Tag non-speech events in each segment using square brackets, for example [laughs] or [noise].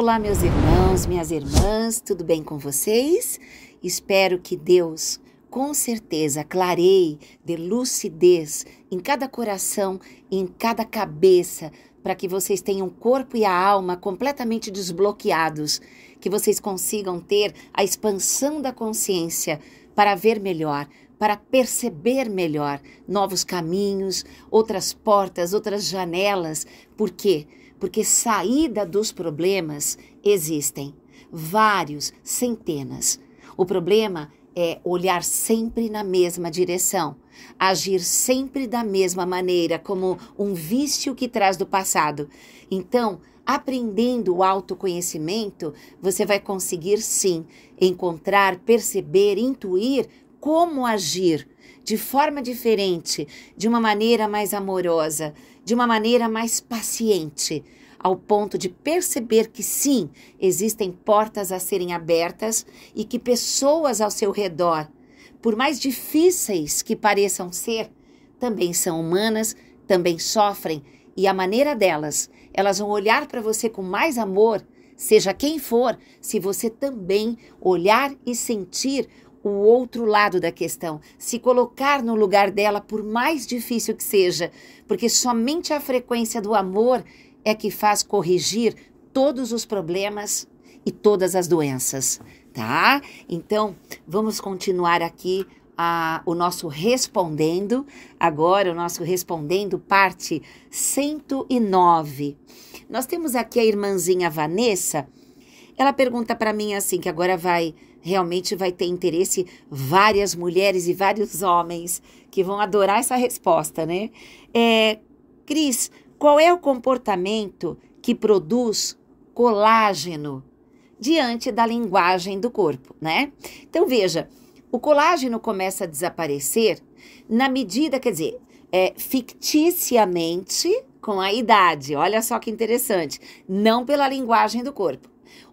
Olá, meus irmãos, minhas irmãs, tudo bem com vocês? Espero que Deus, com certeza, clareie, dê lucidez em cada coração, em cada cabeça, para que vocês tenham o corpo e a alma completamente desbloqueados, que vocês consigam ter a expansão da consciência para ver melhor, para perceber melhor novos caminhos, outras portas, outras janelas. Por quê? porque saída dos problemas existem vários, centenas. O problema é olhar sempre na mesma direção, agir sempre da mesma maneira, como um vício que traz do passado. Então, aprendendo o autoconhecimento, você vai conseguir sim encontrar, perceber, intuir como agir de forma diferente, de uma maneira mais amorosa, de uma maneira mais paciente, ao ponto de perceber que sim, existem portas a serem abertas e que pessoas ao seu redor, por mais difíceis que pareçam ser, também são humanas, também sofrem e a maneira delas, elas vão olhar para você com mais amor, seja quem for, se você também olhar e sentir o outro lado da questão, se colocar no lugar dela, por mais difícil que seja, porque somente a frequência do amor é que faz corrigir todos os problemas e todas as doenças, tá? Então, vamos continuar aqui a, o nosso respondendo. Agora, o nosso respondendo, parte 109. Nós temos aqui a irmãzinha Vanessa. Ela pergunta para mim assim, que agora vai realmente vai ter interesse várias mulheres e vários homens que vão adorar essa resposta, né? É, Cris, qual é o comportamento que produz colágeno diante da linguagem do corpo, né? Então veja, o colágeno começa a desaparecer na medida, quer dizer, é, ficticiamente com a idade. Olha só que interessante. Não pela linguagem do corpo.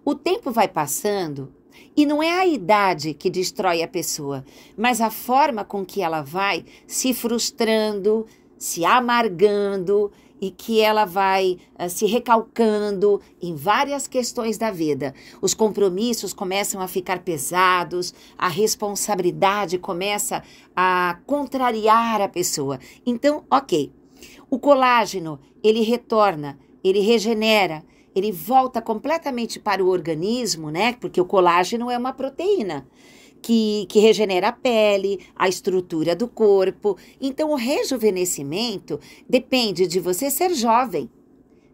O tempo vai passando e não é a idade que destrói a pessoa, mas a forma com que ela vai se frustrando, se amargando e que ela vai uh, se recalcando em várias questões da vida. Os compromissos começam a ficar pesados, a responsabilidade começa a contrariar a pessoa. Então, ok, o colágeno ele retorna, ele regenera, ele volta completamente para o organismo, né? Porque o colágeno é uma proteína. Que, que, regenera a pele, a estrutura do corpo. Então, o rejuvenescimento depende de você ser jovem.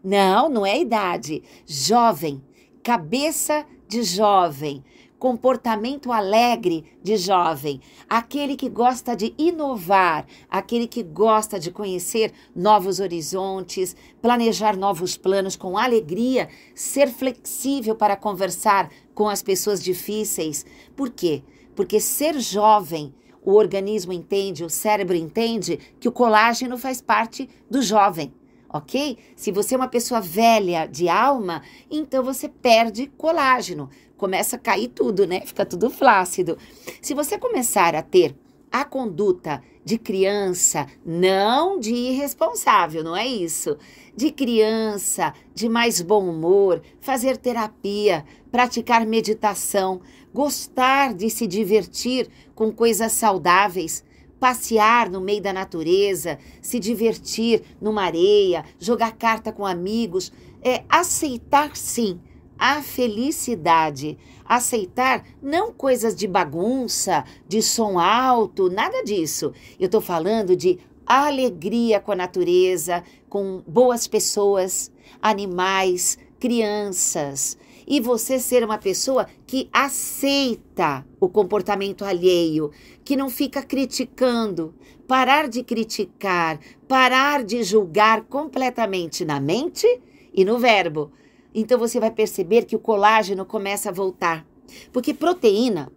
Não, não é idade. Jovem, cabeça de jovem, comportamento alegre de jovem, aquele que gosta de inovar, aquele que gosta de conhecer novos horizontes, planejar novos planos com alegria, ser flexível para conversar com as pessoas difíceis. Por quê? Porque ser jovem o organismo entende, o cérebro entende que o colágeno faz parte do jovem, ok? Se você é uma pessoa velha de alma, então você perde colágeno começa a cair tudo, né? Fica tudo flácido. Se você começar a ter a conduta de criança, não de irresponsável, não é isso? De criança, de mais bom humor, fazer terapia, praticar meditação, gostar de se divertir com coisas saudáveis, passear no meio da natureza, se divertir numa areia, jogar carta com amigos, é aceitar sim a felicidade. Aceitar não coisas de bagunça, de som alto, nada disso. Eu estou falando de alegria com a natureza, com boas pessoas, animais, crianças. E você ser uma pessoa que aceita o comportamento alheio, que não fica criticando. Parar de criticar, parar de julgar completamente na mente e no verbo então você vai perceber que o colágeno começa a voltar. Porque proteína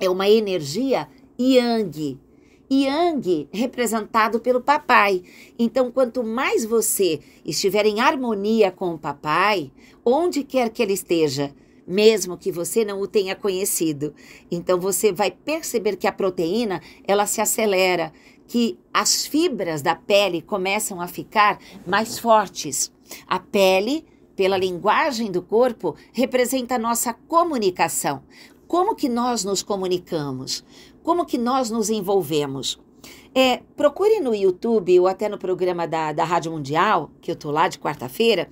é uma energia yang. Yang representado pelo papai. Então, quanto mais você estiver em harmonia com o papai, onde quer que ele esteja, mesmo que você não o tenha conhecido. Então você vai perceber que a proteína, ela se acelera, que as fibras da pele começam a ficar mais fortes. A pele pela linguagem do corpo, representa a nossa comunicação. Como que nós nos comunicamos? Como que nós nos envolvemos? É, procure no YouTube ou até no programa da, da Rádio Mundial, que eu tô lá de quarta-feira,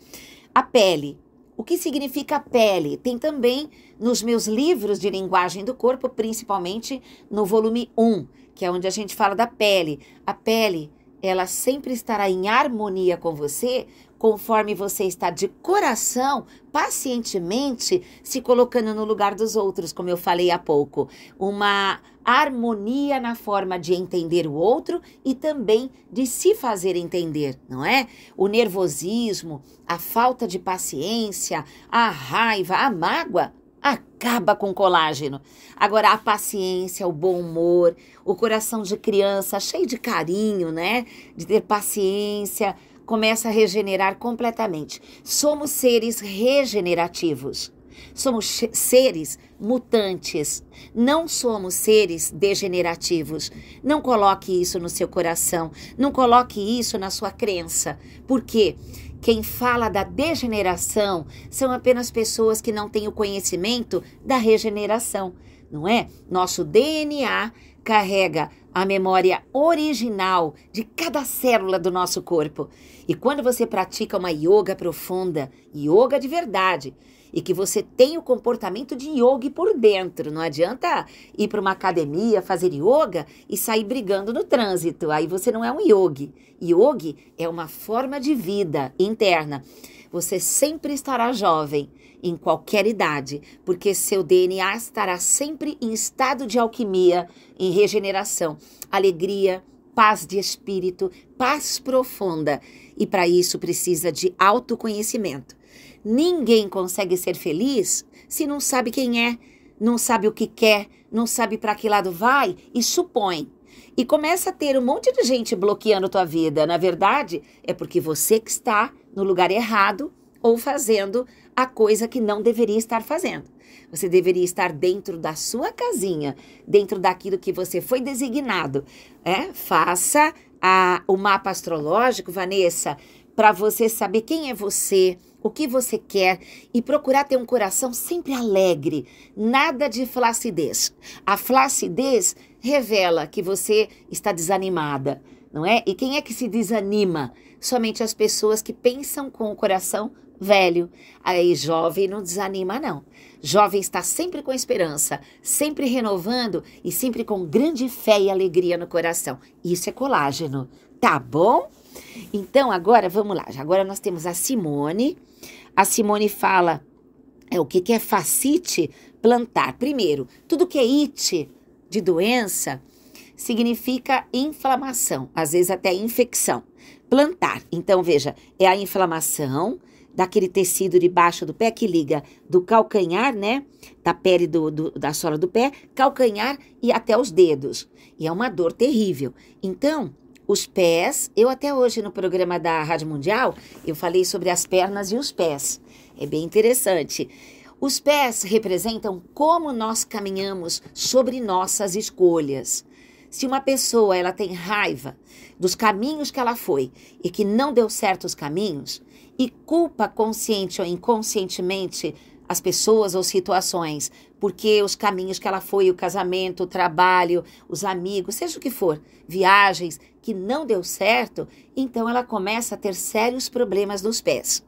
a pele. O que significa pele? Tem também nos meus livros de linguagem do corpo, principalmente no volume 1, que é onde a gente fala da pele. A pele, ela sempre estará em harmonia com você conforme você está de coração, pacientemente, se colocando no lugar dos outros, como eu falei há pouco. Uma harmonia na forma de entender o outro e também de se fazer entender, não é? O nervosismo, a falta de paciência, a raiva, a mágoa acaba com colágeno. Agora, a paciência, o bom humor, o coração de criança cheio de carinho, né? De ter paciência começa a regenerar completamente. Somos seres regenerativos. Somos seres mutantes, não somos seres degenerativos. Não coloque isso no seu coração, não coloque isso na sua crença. Porque quem fala da degeneração são apenas pessoas que não têm o conhecimento da regeneração, não é? Nosso DNA carrega a memória original de cada célula do nosso corpo. E quando você pratica uma yoga profunda, yoga de verdade, e que você tem o comportamento de yogi por dentro. Não adianta ir para uma academia fazer yoga e sair brigando no trânsito. Aí você não é um yogi. Yogi é uma forma de vida interna. Você sempre estará jovem em qualquer idade, porque seu DNA estará sempre em estado de alquimia, em regeneração, alegria, paz de espírito, paz profunda. E para isso precisa de autoconhecimento. Ninguém consegue ser feliz se não sabe quem é, não sabe o que quer, não sabe para que lado vai e supõe. E começa a ter um monte de gente bloqueando tua vida. Na verdade, é porque você que está no lugar errado ou fazendo a coisa que não deveria estar fazendo. Você deveria estar dentro da sua casinha, dentro daquilo que você foi designado. É? Faça a, o mapa astrológico, Vanessa, para você saber quem é você, o que você quer e procurar ter um coração sempre alegre, nada de flacidez. A flacidez revela que você está desanimada, não é? E quem é que se desanima? Somente as pessoas que pensam com o coração velho. Aí jovem não desanima não. Jovem está sempre com esperança, sempre renovando e sempre com grande fé e alegria no coração. Isso é colágeno, tá bom? Então, agora vamos lá. Agora nós temos a Simone. A Simone fala é, o que, que é facite plantar. Primeiro, tudo que é it de doença significa inflamação, às vezes até infecção. Plantar, então veja, é a inflamação daquele tecido debaixo do pé que liga do calcanhar, né? Da pele do, do, da sola do pé, calcanhar e até os dedos. E é uma dor terrível. Então, os pés, eu até hoje no programa da Rádio Mundial, eu falei sobre as pernas e os pés. É bem interessante. Os pés representam como nós caminhamos sobre nossas escolhas. Se uma pessoa ela tem raiva dos caminhos que ela foi e que não deu certo os caminhos e culpa consciente ou inconscientemente as pessoas ou situações, porque os caminhos que ela foi, o casamento, o trabalho, os amigos, seja o que for, viagens que não deu certo, então ela começa a ter sérios problemas nos pés.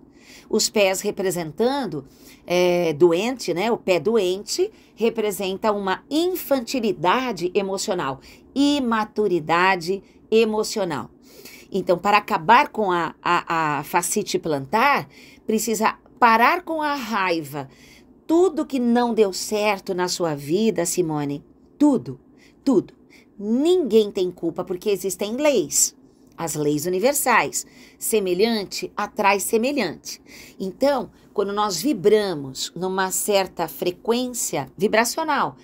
Os pés representando é, doente, né? O pé doente representa uma infantilidade emocional, imaturidade emocional. Então, para acabar com a, a, a facite plantar, precisa parar com a raiva. Tudo que não deu certo na sua vida, Simone, tudo, tudo. Ninguém tem culpa porque existem leis, as leis universais. Semelhante atrai semelhante. Então, quando nós vibramos numa certa frequência vibracional,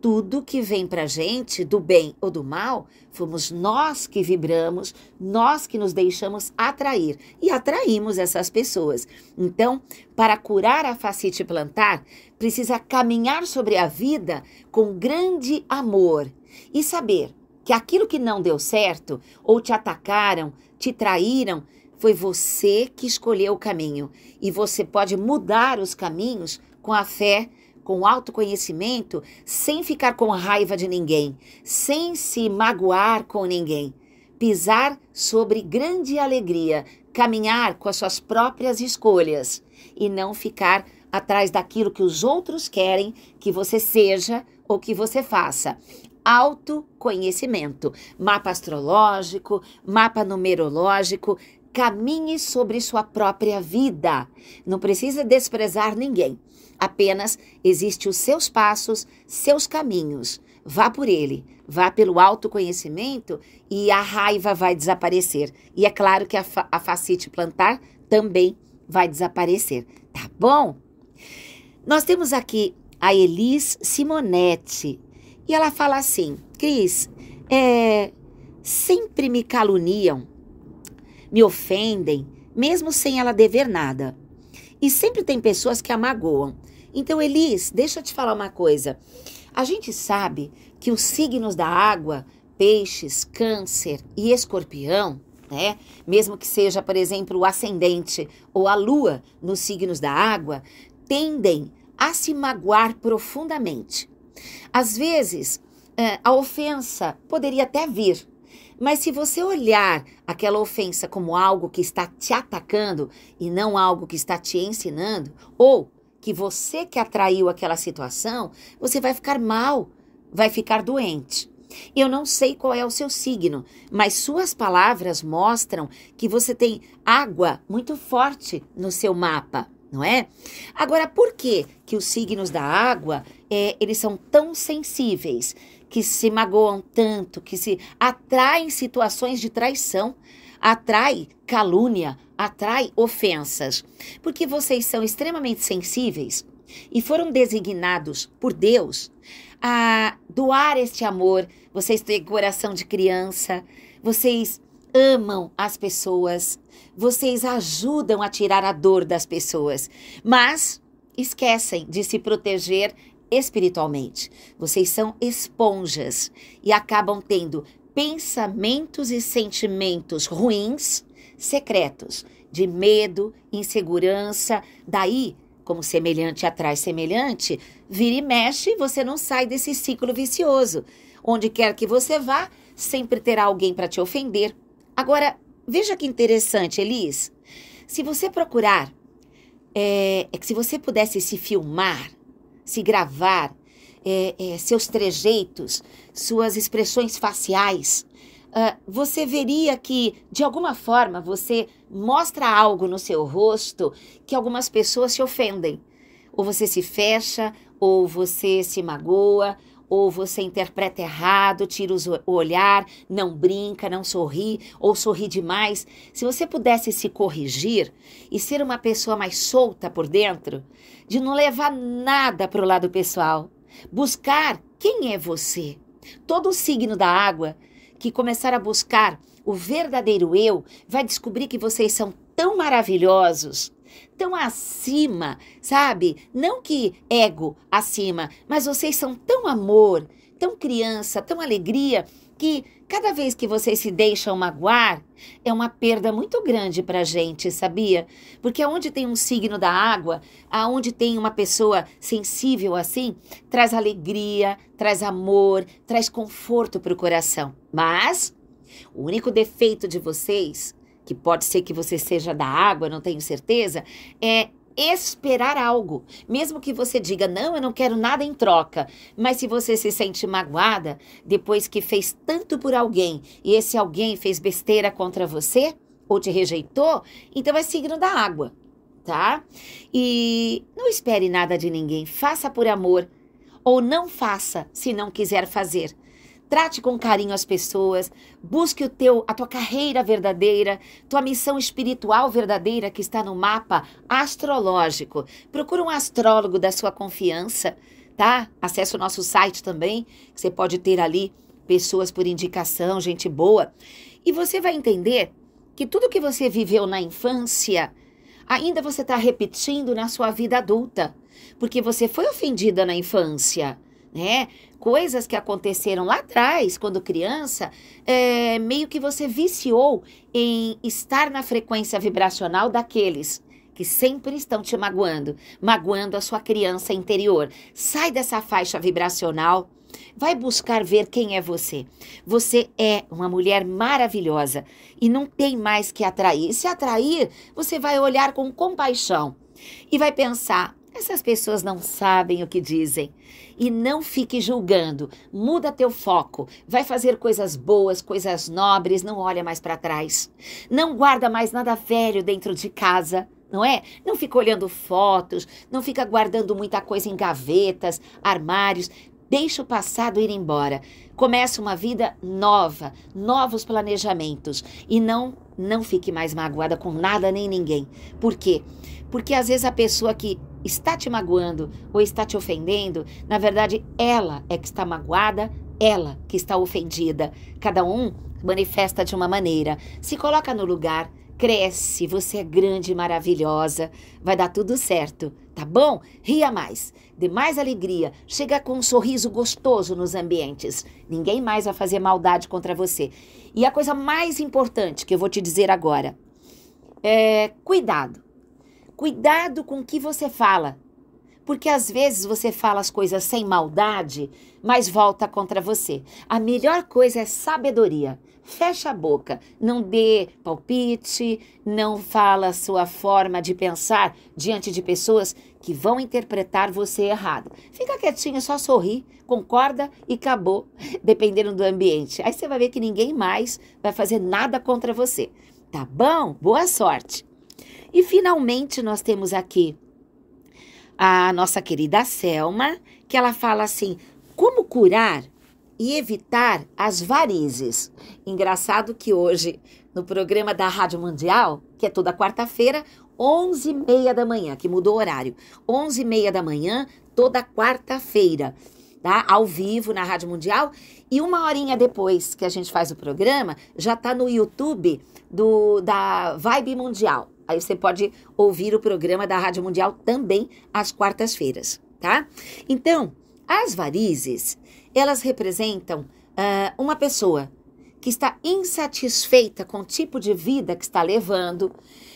tudo que vem para gente, do bem ou do mal, fomos nós que vibramos, nós que nos deixamos atrair e atraímos essas pessoas. Então, para curar a facite plantar, precisa caminhar sobre a vida com grande amor e saber que aquilo que não deu certo, ou te atacaram, te traíram, foi você que escolheu o caminho e você pode mudar os caminhos com a fé com autoconhecimento, sem ficar com raiva de ninguém, sem se magoar com ninguém. Pisar sobre grande alegria, caminhar com as suas próprias escolhas e não ficar atrás daquilo que os outros querem que você seja ou que você faça. Autoconhecimento, mapa astrológico, mapa numerológico, caminhe sobre sua própria vida. Não precisa desprezar ninguém. Apenas existe os seus passos, seus caminhos. Vá por ele, vá pelo autoconhecimento e a raiva vai desaparecer. E é claro que a, fa a facite plantar também vai desaparecer, tá bom? Nós temos aqui a Elis Simonetti e ela fala assim: Cris, é, sempre me caluniam, me ofendem, mesmo sem ela dever nada. E sempre tem pessoas que a magoam. Então, Elis, deixa eu te falar uma coisa. A gente sabe que os signos da água, peixes, câncer e escorpião, né? Mesmo que seja, por exemplo, o ascendente ou a lua nos signos da água, tendem a se magoar profundamente. Às vezes, é, a ofensa poderia até vir, mas se você olhar aquela ofensa como algo que está te atacando e não algo que está te ensinando, ou que você que atraiu aquela situação, você vai ficar mal, vai ficar doente. Eu não sei qual é o seu signo, mas suas palavras mostram que você tem água muito forte no seu mapa, não é? Agora, por que que os signos da água, é, eles são tão sensíveis, que se magoam tanto, que se atraem situações de traição? atrai calúnia, atrai ofensas, porque vocês são extremamente sensíveis e foram designados por Deus a doar este amor. Vocês têm coração de criança, vocês amam as pessoas, vocês ajudam a tirar a dor das pessoas, mas esquecem de se proteger espiritualmente. Vocês são esponjas e acabam tendo pensamentos e sentimentos ruins, secretos, de medo, insegurança. Daí, como semelhante atrás semelhante, vira e mexe e você não sai desse ciclo vicioso. Onde quer que você vá, sempre terá alguém para te ofender. Agora, veja que interessante, Elis. Se você procurar, é, é que se você pudesse se filmar, se gravar, é, é, seus trejeitos, suas expressões faciais, uh, você veria que, de alguma forma, você mostra algo no seu rosto que algumas pessoas se ofendem. Ou você se fecha, ou você se magoa, ou você interpreta errado, tira o olhar, não brinca, não sorri, ou sorri demais. Se você pudesse se corrigir e ser uma pessoa mais solta por dentro, de não levar nada para o lado pessoal, buscar quem é você. Todo o signo da água que começar a buscar o verdadeiro eu vai descobrir que vocês são tão maravilhosos, tão acima, sabe? Não que ego acima, mas vocês são tão amor, tão criança, tão alegria que cada vez que vocês se deixam magoar, é uma perda muito grande para a gente, sabia? Porque onde tem um signo da água, aonde tem uma pessoa sensível assim, traz alegria, traz amor, traz conforto para o coração. Mas o único defeito de vocês, que pode ser que você seja da água, não tenho certeza, é esperar algo. Mesmo que você diga, não, eu não quero nada em troca. Mas se você se sente magoada depois que fez tanto por alguém e esse alguém fez besteira contra você ou te rejeitou, então é signo da água, tá? E não espere nada de ninguém. Faça por amor ou não faça se não quiser fazer. Trate com carinho as pessoas, busque o teu, a tua carreira verdadeira, tua missão espiritual verdadeira que está no mapa astrológico. Procure um astrólogo da sua confiança, tá? Acesse o nosso site também, você pode ter ali pessoas por indicação, gente boa. E você vai entender que tudo que você viveu na infância, ainda você está repetindo na sua vida adulta, porque você foi ofendida na infância né? Coisas que aconteceram lá atrás, quando criança, é, meio que você viciou em estar na frequência vibracional daqueles que sempre estão te magoando, magoando a sua criança interior. Sai dessa faixa vibracional. Vai buscar ver quem é você. Você é uma mulher maravilhosa e não tem mais que atrair. E se atrair, você vai olhar com compaixão e vai pensar: essas pessoas não sabem o que dizem. E não fique julgando. Muda teu foco. Vai fazer coisas boas, coisas nobres, não olha mais para trás. Não guarda mais nada velho dentro de casa, não é? Não fica olhando fotos, não fica guardando muita coisa em gavetas, armários. Deixa o passado ir embora. Começa uma vida nova, novos planejamentos e não não fique mais magoada com nada nem ninguém. Por quê? Porque às vezes a pessoa que está te magoando ou está te ofendendo, na verdade ela é que está magoada, ela que está ofendida. Cada um manifesta de uma maneira. Se coloca no lugar, cresce, você é grande e maravilhosa, vai dar tudo certo, tá bom? Ria mais, dê mais alegria, chega com um sorriso gostoso nos ambientes. Ninguém mais vai fazer maldade contra você. E a coisa mais importante que eu vou te dizer agora é cuidado Cuidado com o que você fala. Porque às vezes você fala as coisas sem maldade, mas volta contra você. A melhor coisa é sabedoria. Fecha a boca, não dê palpite, não fala a sua forma de pensar diante de pessoas que vão interpretar você errado. Fica quietinho, só sorri, concorda e acabou, [laughs] dependendo do ambiente. Aí você vai ver que ninguém mais vai fazer nada contra você. Tá bom? Boa sorte! E finalmente nós temos aqui a nossa querida Selma, que ela fala assim: como curar e evitar as varizes. Engraçado que hoje, no programa da Rádio Mundial, que é toda quarta-feira, 11h30 da manhã, que mudou o horário, 11h30 da manhã, toda quarta-feira, tá? Ao vivo na Rádio Mundial. E uma horinha depois que a gente faz o programa, já tá no YouTube do, da Vibe Mundial. Aí você pode ouvir o programa da Rádio Mundial também às quartas-feiras, tá? Então, as varizes, elas representam uh, uma pessoa que está insatisfeita com o tipo de vida que está levando,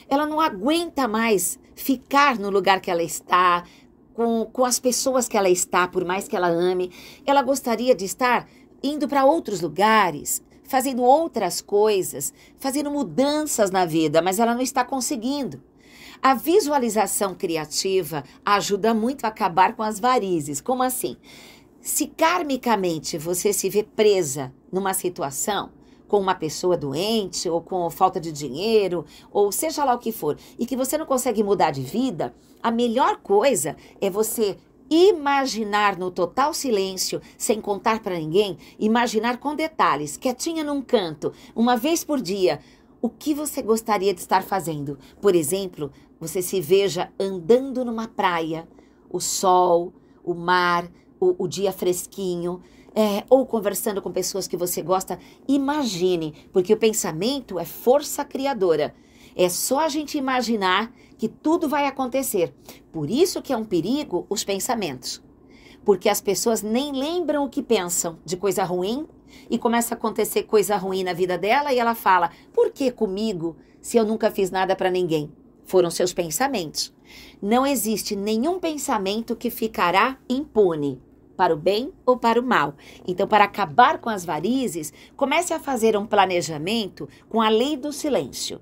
ela não aguenta mais ficar no lugar que ela está, com, com as pessoas que ela está, por mais que ela ame, ela gostaria de estar indo para outros lugares, fazendo outras coisas, fazendo mudanças na vida, mas ela não está conseguindo. A visualização criativa ajuda muito a acabar com as varizes. Como assim? Se karmicamente você se vê presa numa situação, com uma pessoa doente, ou com falta de dinheiro, ou seja lá o que for, e que você não consegue mudar de vida, a melhor coisa é você Imaginar no total silêncio, sem contar para ninguém, imaginar com detalhes, quietinha num canto, uma vez por dia, o que você gostaria de estar fazendo. Por exemplo, você se veja andando numa praia, o sol, o mar, o, o dia fresquinho. É, ou conversando com pessoas que você gosta, imagine, porque o pensamento é força criadora. É só a gente imaginar que tudo vai acontecer. Por isso que é um perigo os pensamentos. Porque as pessoas nem lembram o que pensam de coisa ruim e começa a acontecer coisa ruim na vida dela e ela fala: "Por que comigo se eu nunca fiz nada para ninguém?" Foram seus pensamentos. Não existe nenhum pensamento que ficará impune para o bem ou para o mal. Então, para acabar com as varizes, comece a fazer um planejamento com a lei do silêncio.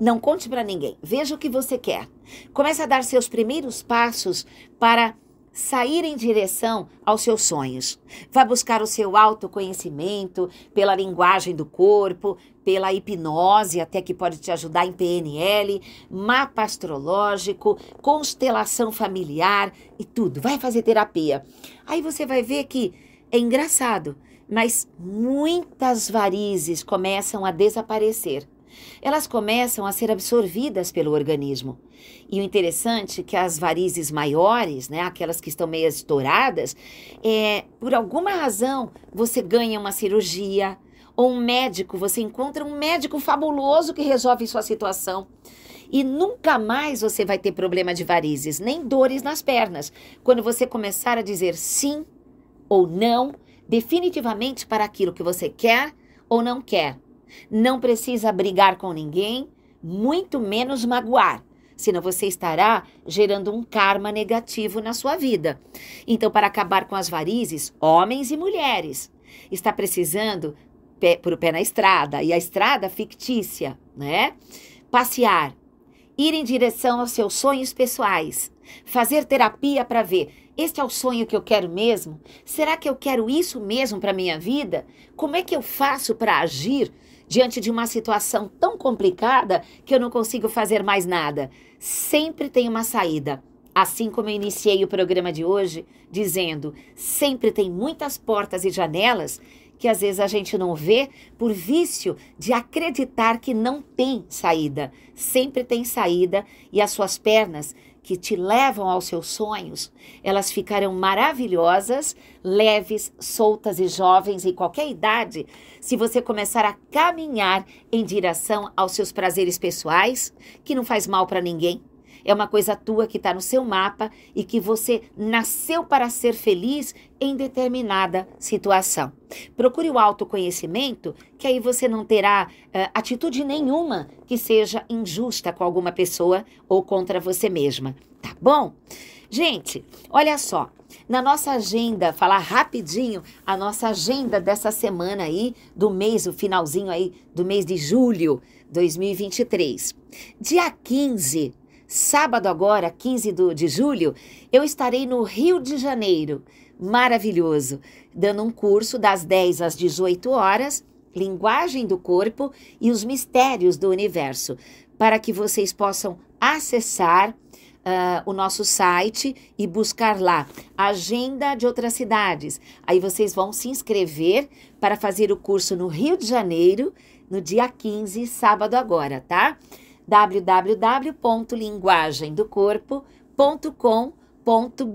Não conte para ninguém. Veja o que você quer. Comece a dar seus primeiros passos para sair em direção aos seus sonhos. Vá buscar o seu autoconhecimento pela linguagem do corpo, pela hipnose, até que pode te ajudar em PNL, mapa astrológico, constelação familiar e tudo. Vai fazer terapia. Aí você vai ver que é engraçado, mas muitas varizes começam a desaparecer elas começam a ser absorvidas pelo organismo. E o interessante é que as varizes maiores, né, aquelas que estão meio estouradas, é, por alguma razão você ganha uma cirurgia ou um médico, você encontra um médico fabuloso que resolve sua situação e nunca mais você vai ter problema de varizes, nem dores nas pernas, quando você começar a dizer sim ou não definitivamente para aquilo que você quer ou não quer. Não precisa brigar com ninguém, muito menos magoar senão você estará gerando um karma negativo na sua vida. Então, para acabar com as varizes, homens e mulheres, está precisando pé, por pé na estrada, e a estrada fictícia, né? Passear, ir em direção aos seus sonhos pessoais, fazer terapia para ver. Este é o sonho que eu quero mesmo? Será que eu quero isso mesmo para minha vida? Como é que eu faço para agir diante de uma situação tão complicada que eu não consigo fazer mais nada. Sempre tem uma saída. Assim como eu iniciei o programa de hoje dizendo, sempre tem muitas portas e janelas que às vezes a gente não vê por vício de acreditar que não tem saída. Sempre tem saída e as suas pernas que te levam aos seus sonhos, elas ficarão maravilhosas, leves, soltas e jovens em qualquer idade, se você começar a caminhar em direção aos seus prazeres pessoais, que não faz mal para ninguém, é uma coisa tua que está no seu mapa e que você nasceu para ser feliz em determinada situação. Procure o autoconhecimento, que aí você não terá uh, atitude nenhuma que seja injusta com alguma pessoa ou contra você mesma, tá bom? Gente, olha só, na nossa agenda, falar rapidinho a nossa agenda dessa semana aí, do mês, o finalzinho aí do mês de julho 2023. Dia 15 Sábado, agora, 15 de julho, eu estarei no Rio de Janeiro, maravilhoso, dando um curso das 10 às 18 horas, Linguagem do Corpo e os Mistérios do Universo, para que vocês possam acessar uh, o nosso site e buscar lá Agenda de Outras Cidades. Aí vocês vão se inscrever para fazer o curso no Rio de Janeiro, no dia 15, sábado agora, tá? www.linguagemdocorpo.com.br.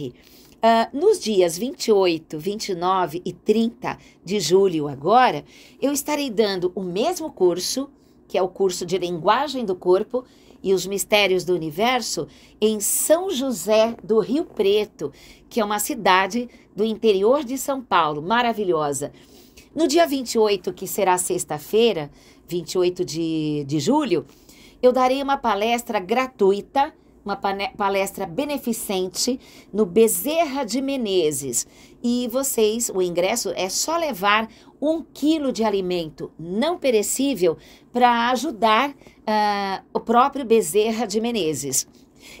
Uh, ah, nos dias 28, 29 e 30 de julho, agora, eu estarei dando o mesmo curso, que é o curso de Linguagem do Corpo e os Mistérios do Universo, em São José do Rio Preto, que é uma cidade do interior de São Paulo, maravilhosa. No dia 28, que será sexta-feira, 28 de, de julho, eu darei uma palestra gratuita, uma palestra beneficente no Bezerra de Menezes. E vocês, o ingresso é só levar um quilo de alimento não perecível para ajudar uh, o próprio Bezerra de Menezes.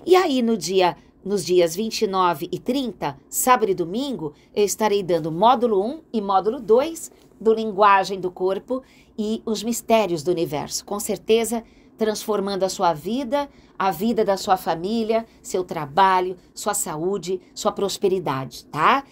E aí, no dia nos dias 29 e 30, sábado e domingo, eu estarei dando módulo 1 e módulo 2 do Linguagem do Corpo e os Mistérios do Universo. Com certeza, transformando a sua vida, a vida da sua família, seu trabalho, sua saúde, sua prosperidade, tá?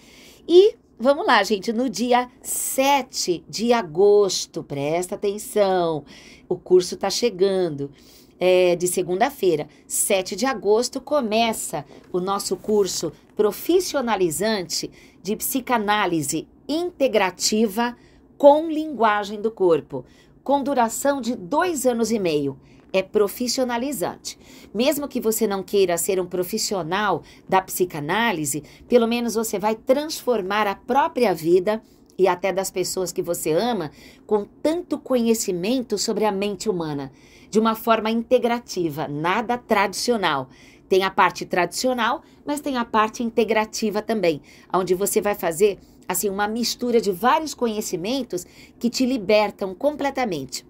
E vamos lá, gente, no dia 7 de agosto, presta atenção, o curso está chegando. É, de segunda-feira, 7 de agosto, começa o nosso curso profissionalizante de psicanálise integrativa com linguagem do corpo, com duração de dois anos e meio é profissionalizante. Mesmo que você não queira ser um profissional da psicanálise, pelo menos você vai transformar a própria vida e até das pessoas que você ama com tanto conhecimento sobre a mente humana, de uma forma integrativa, nada tradicional. Tem a parte tradicional, mas tem a parte integrativa também, onde você vai fazer assim uma mistura de vários conhecimentos que te libertam completamente.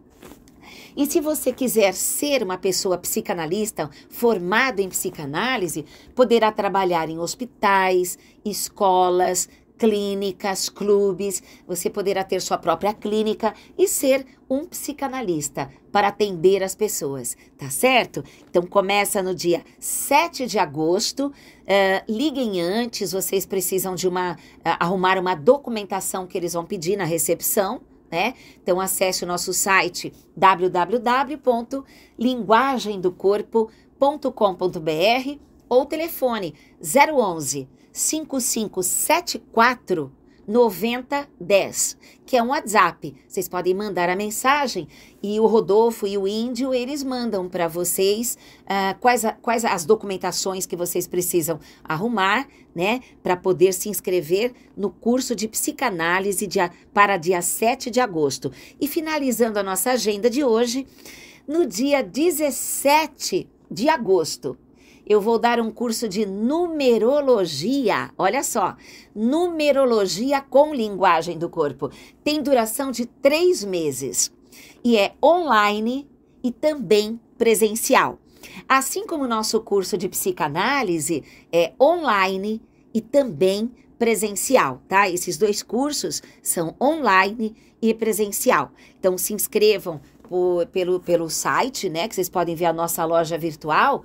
E se você quiser ser uma pessoa psicanalista formado em psicanálise, poderá trabalhar em hospitais, escolas, clínicas, clubes, você poderá ter sua própria clínica e ser um psicanalista para atender as pessoas, tá certo? Então começa no dia 7 de agosto. Uh, liguem antes, vocês precisam de uma uh, arrumar uma documentação que eles vão pedir na recepção né? Então acesse o nosso site www.linguagemdocorpo.com.br ou telefone 011 5574 9010, que é um WhatsApp. Vocês podem mandar a mensagem e o Rodolfo e o Índio, eles mandam para vocês uh, quais, a, quais as documentações que vocês precisam arrumar, né, para poder se inscrever no curso de psicanálise para dia 7 de agosto. E finalizando a nossa agenda de hoje, no dia 17 de agosto, eu vou dar um curso de numerologia. Olha só, numerologia com linguagem do corpo. Tem duração de três meses e é online e também presencial. Assim como o nosso curso de psicanálise é online e também presencial, tá? Esses dois cursos são online e presencial. Então se inscrevam por, pelo, pelo site, né? Que vocês podem ver a nossa loja virtual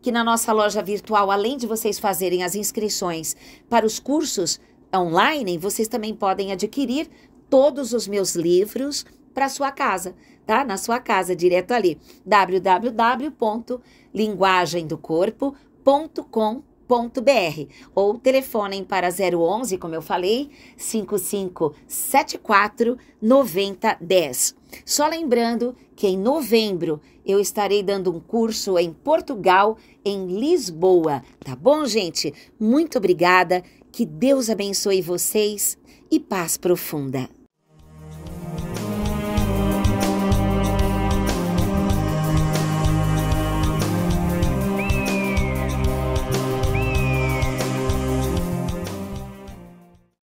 que na nossa loja virtual, além de vocês fazerem as inscrições para os cursos online, vocês também podem adquirir todos os meus livros para sua casa, tá? Na sua casa, direto ali, www.linguagemdocorpo.com.br www.cultura.br ou telefonem para 011, como eu falei, 5574 9010. Só lembrando que em novembro eu estarei dando um curso em Portugal, em Lisboa, tá bom, gente? Muito obrigada, que Deus abençoe vocês e paz profunda.